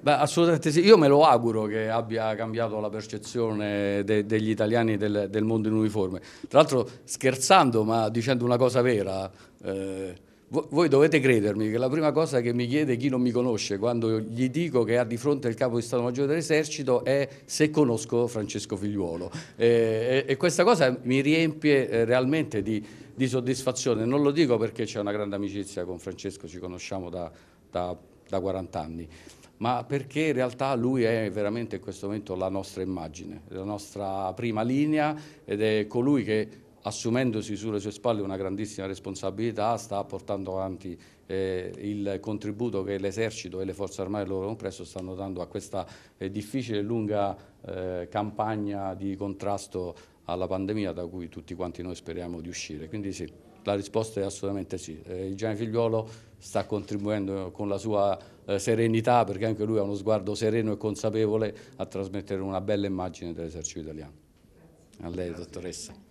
Beh, assolutamente sì, io me lo auguro che abbia cambiato la percezione de degli italiani del, del, mondo in uniforme. Tra l'altro scherzando ma dicendo una cosa vera, eh, voi dovete credermi che la prima cosa che mi chiede chi non mi conosce quando gli dico che ha di fronte il capo di Stato Maggiore dell'Esercito è se conosco Francesco Figliuolo e, eh, e, e questa cosa mi riempie eh, realmente di, di, soddisfazione, non lo dico perché c'è una grande amicizia con Francesco, ci conosciamo da, da da 40 anni, ma perché in realtà lui è veramente in questo momento la nostra immagine, la nostra prima linea ed è colui che assumendosi sulle sue spalle una grandissima responsabilità sta portando avanti eh, il contributo che l'esercito e le forze armate del loro compresso stanno dando a questa eh, difficile e lunga eh, campagna di contrasto alla pandemia da cui tutti quanti noi speriamo di uscire. Quindi sì, la risposta è assolutamente sì. Eh, Gianni Figliuolo sta contribuendo con la sua eh, serenità, perché anche lui ha uno sguardo sereno e consapevole, a trasmettere una bella immagine dell'esercito italiano. A lei, dottoressa.